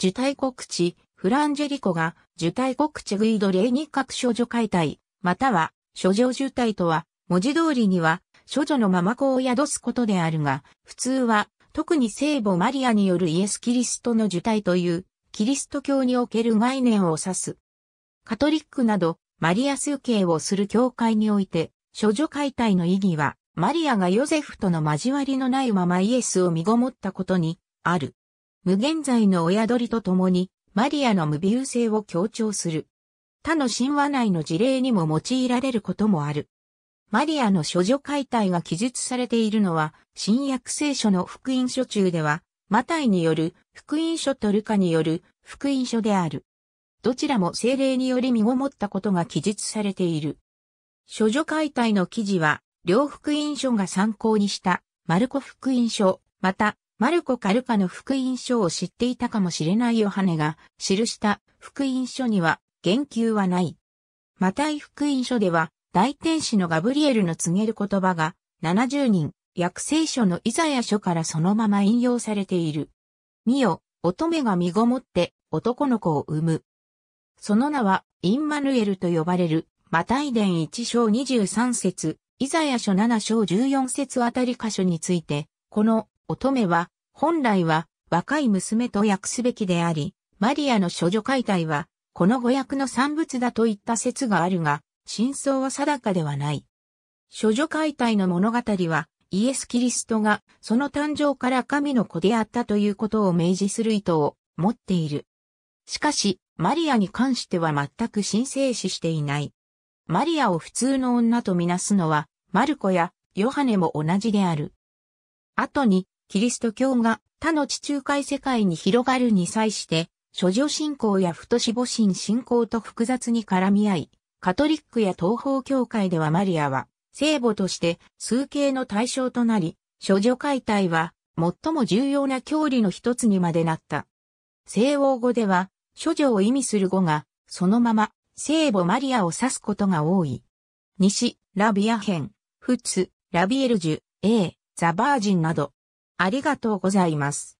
受胎告知、フランジェリコが、受胎告知グイド例に各処女解体、または、処女受胎とは、文字通りには、処女のまま子を宿すことであるが、普通は、特に聖母マリアによるイエス・キリストの受胎という、キリスト教における概念を指す。カトリックなど、マリア崇敬をする教会において、処女解体の意義は、マリアがヨゼフとの交わりのないままイエスを身ごもったことに、ある。無限在の親鳥と共に、マリアの無微性を強調する。他の神話内の事例にも用いられることもある。マリアの処女解体が記述されているのは、新約聖書の福音書中では、マタイによる福音書とルカによる福音書である。どちらも精霊により身ごもったことが記述されている。処女解体の記事は、両福音書が参考にした、マルコ福音書、また、マルコ・カルカの福音書を知っていたかもしれないヨハネが記した福音書には言及はない。マタイ福音書では大天使のガブリエルの告げる言葉が70人、約聖書のイザヤ書からそのまま引用されている。見よ、乙女が身ごもって男の子を産む。その名はインマヌエルと呼ばれるマタイ伝1章23節、イザヤ書7章14節あたり箇所について、この乙女は、本来は、若い娘と訳すべきであり、マリアの処女解体は、この語訳の産物だといった説があるが、真相は定かではない。処女解体の物語は、イエス・キリストが、その誕生から神の子であったということを明示する意図を持っている。しかし、マリアに関しては全く神聖視していない。マリアを普通の女とみなすのは、マルコやヨハネも同じである。後に、キリスト教が他の地中海世界に広がるに際して、諸女信仰や太し母神信仰と複雑に絡み合い、カトリックや東方教会ではマリアは、聖母として数形の対象となり、諸女解体は最も重要な教理の一つにまでなった。西欧語では、諸女を意味する語が、そのまま、聖母マリアを指すことが多い。西、ラビア編、フツ、ラビエルジュ、A、ザバージンなど、ありがとうございます。